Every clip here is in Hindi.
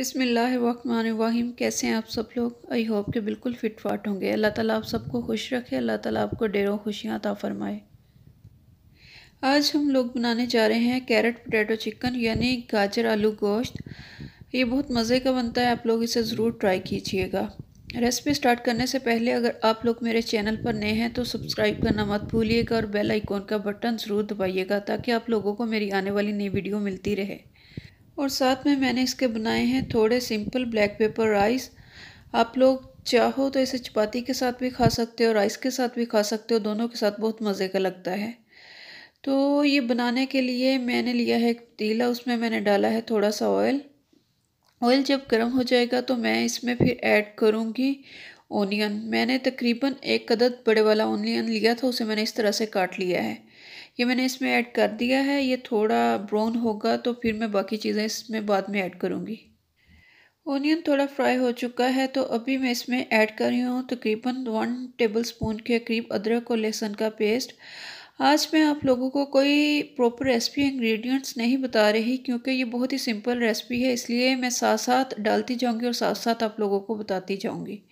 बिसमीम कैसे हैं आप सब लोग आई होप के बिल्कुल फिट फाट होंगे अल्लाह ताला आप सबको खुश रखे अल्लाह ताला आपको डेरों खुशियाँ अता फरमाए आज हम लोग बनाने जा रहे हैं कैरेट पोटैटो चिकन यानी गाजर आलू गोश्त ये बहुत मज़े का बनता है आप लोग इसे ज़रूर ट्राई कीजिएगा रेसिपी स्टार्ट करने से पहले अगर आप लोग मेरे चैनल पर नए हैं तो सब्सक्राइब करना मत भूलिएगा और बेल आइकॉन का बटन ज़रूर दबाइएगा ताकि आप लोगों को मेरी आने वाली नई वीडियो मिलती रहे और साथ में मैंने इसके बनाए हैं थोड़े सिंपल ब्लैक पेपर राइस आप लोग चाहो तो इसे चपाती के साथ भी खा सकते हो राइस के साथ भी खा सकते हो दोनों के साथ बहुत मज़े का लगता है तो ये बनाने के लिए मैंने लिया है एक पतीला उसमें मैंने डाला है थोड़ा सा ऑयल ऑयल जब गर्म हो जाएगा तो मैं इसमें फिर ऐड करूँगी ओनियन मैंने तकरीबन एक कदर बड़े वाला ओनियन लिया था उसे मैंने इस तरह से काट लिया है ये मैंने इसमें ऐड कर दिया है ये थोड़ा ब्राउन होगा तो फिर मैं बाकी चीज़ें इसमें बाद में ऐड करूँगी ओनियन थोड़ा फ्राई हो चुका है तो अभी मैं इसमें ऐड कर रही हूँ तकरीबन तो वन टेबल स्पून के करीब अदरक और लहसुन का पेस्ट आज मैं आप लोगों को कोई प्रॉपर रेसिपी इंग्रेडिएंट्स नहीं बता रही क्योंकि ये बहुत ही सिंपल रेसिपी है इसलिए मैं साथ साथ डालती जाऊँगी और साथ साथ आप लोगों को बताती जाऊँगी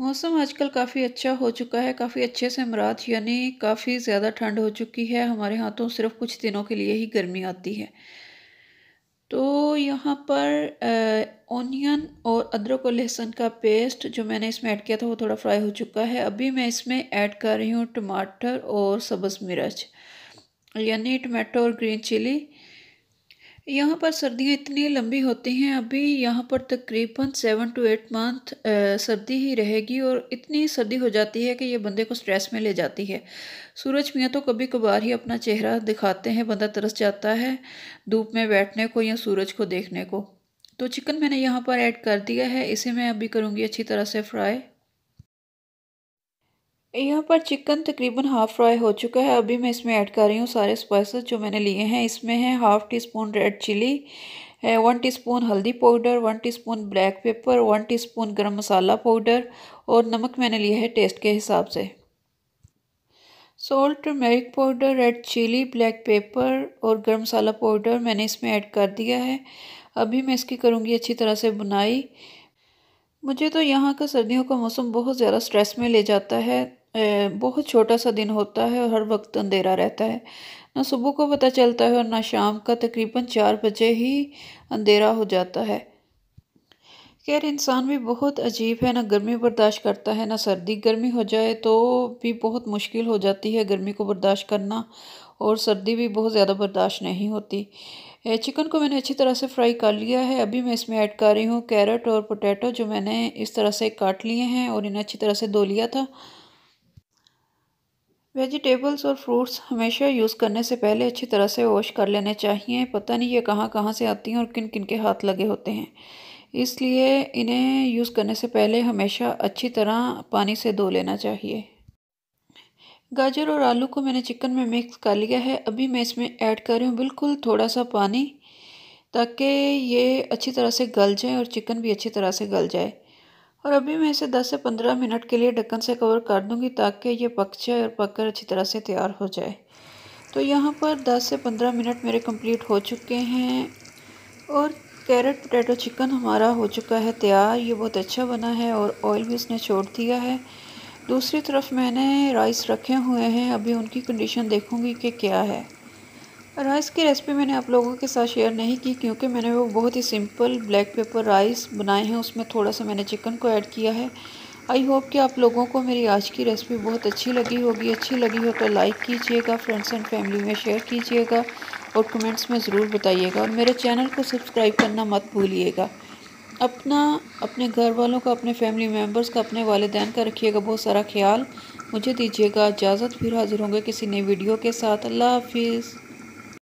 मौसम आजकल काफ़ी अच्छा हो चुका है काफ़ी अच्छे से मरात यानी काफ़ी ज़्यादा ठंड हो चुकी है हमारे यहाँ तो सिर्फ कुछ दिनों के लिए ही गर्मी आती है तो यहाँ पर ओनियन और अदरक और लहसुन का पेस्ट जो मैंने इसमें ऐड किया था वो थोड़ा फ्राई हो चुका है अभी मैं इसमें ऐड कर रही हूँ टमाटर और सब्ज़ मिर्च यानी टमाटो और ग्रीन चिली यहाँ पर सर्दियाँ इतनी लंबी होती हैं अभी यहाँ पर तकरीबन सेवन टू एट मंथ सर्दी ही रहेगी और इतनी सर्दी हो जाती है कि ये बंदे को स्ट्रेस में ले जाती है सूरज मियाँ तो कभी कभार ही अपना चेहरा दिखाते हैं बंदा तरस जाता है धूप में बैठने को या सूरज को देखने को तो चिकन मैंने यहाँ पर ऐड कर दिया है इसे मैं अभी करूँगी अच्छी तरह से फ्राई यहाँ पर चिकन तकरीबन हाफ़ फ्राई हो चुका है अभी मैं इसमें ऐड कर रही हूँ सारे स्पाइसेस जो मैंने लिए हैं इसमें है half teaspoon red chilli है वन स्पून हल्दी powder one teaspoon black pepper one teaspoon garam masala powder और नमक मैंने लिया है टेस्ट के हिसाब से salt turmeric powder red chilli black pepper और गर्म मसाला पाउडर मैंने इसमें ऐड कर दिया है अभी मैं इसकी करूँगी अच्छी तरह से बुनाई मुझे तो यहाँ का सर्दियों का मौसम बहुत ज़्यादा स्ट्रेस में ले जाता है बहुत छोटा सा दिन होता है और हर वक्त अंधेरा रहता है ना सुबह को पता चलता है और ना शाम का तकरीबन चार बजे ही अंधेरा हो जाता है खैर इंसान भी बहुत अजीब है ना गर्मी बर्दाश्त करता है ना सर्दी गर्मी हो जाए तो भी बहुत मुश्किल हो जाती है गर्मी को बर्दाश्त करना और सर्दी भी बहुत ज़्यादा बर्दाश्त नहीं होती चिकन को मैंने अच्छी तरह से फ्राई कर लिया है अभी मैं इसमें ऐड कर रही हूँ कैरेट और पोटैटो जो मैंने इस तरह से काट लिए हैं और इन्हें अच्छी तरह से धो लिया था वेजिटेबल्स और फ्रूट्स हमेशा यूज़ करने से पहले अच्छी तरह से वॉश कर लेने चाहिए पता नहीं ये कहाँ कहाँ से आती हैं और किन किन के हाथ लगे होते हैं इसलिए इन्हें यूज़ करने से पहले हमेशा अच्छी तरह पानी से धो लेना चाहिए गाजर और आलू को मैंने चिकन में मिक्स कर लिया है अभी मैं इसमें ऐड कर रही हूँ बिल्कुल थोड़ा सा पानी ताकि ये अच्छी तरह से गल जाए और चिकन भी अच्छी तरह से गल जाए और अभी मैं इसे 10 से 15 मिनट के लिए ढक्कन से कवर कर दूंगी ताकि ये पक जाए और पककर अच्छी तरह से तैयार हो जाए तो यहाँ पर 10 से 15 मिनट मेरे कंप्लीट हो चुके हैं और कैरेट पोटैटो चिकन हमारा हो चुका है तैयार ये बहुत अच्छा बना है और ऑयल भी इसने छोड़ दिया है दूसरी तरफ मैंने राइस रखे हुए हैं अभी उनकी कंडीशन देखूँगी कि क्या है राइस हाँ, की रेसिपी मैंने आप लोगों के साथ शेयर नहीं की क्योंकि मैंने वो बहुत ही सिंपल ब्लैक पेपर राइस बनाए हैं उसमें थोड़ा सा मैंने चिकन को ऐड किया है आई होप कि आप लोगों को मेरी आज की रेसिपी बहुत अच्छी लगी होगी अच्छी लगी हो तो लाइक कीजिएगा फ्रेंड्स एंड फैमिली में शेयर कीजिएगा और कमेंट्स में ज़रूर बताइएगा और मेरे चैनल को सब्सक्राइब करना मत भूलिएगा अपना अपने घर वालों का अपने फैमिली मेम्बर्स का अपने वालदान का रखिएगा बहुत सारा ख्याल मुझे दीजिएगा इजाज़त फिर हाजिर होंगे किसी नई वीडियो के साथ अल्लाह हाफिज़